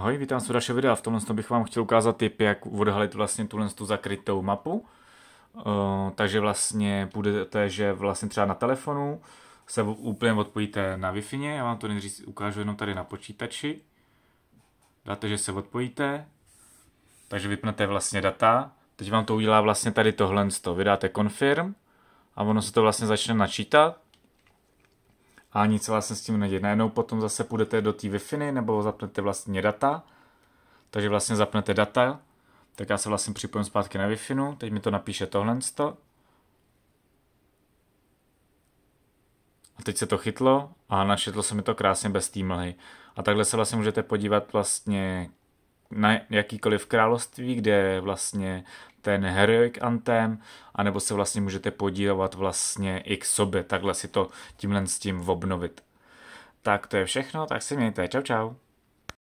Ahoj, vítám se u dalšího videa. V tomhle bych vám chtěl ukázat tip, jak odhalit vlastně tuhle tu zakrytou mapu. Eh, takže vlastně půjdete, že vlastně třeba na telefonu se úplně odpojíte na wi já vám to nejdřív ukážu jenom tady na počítači. Dáte, že se odpojíte, takže vypnete vlastně data. Teď vám to udělá vlastně tady tohle. Vydáte confirm a ono se to vlastně začne načítat a nic vlastně s tím neděje. Najednou potom zase půjdete do té wi nebo zapnete vlastně data, takže vlastně zapnete data, tak já se vlastně připojím zpátky na wi teď mi to napíše tohle. A teď se to chytlo a našetlo se mi to krásně bez té mlhy. A takhle se vlastně můžete podívat vlastně na jakýkoliv království, kde je vlastně ten heroic anthem, anebo se vlastně můžete podílovat vlastně i k sobě, takhle si to tímhle s tím obnovit. Tak to je všechno, tak se mějte, čau čau.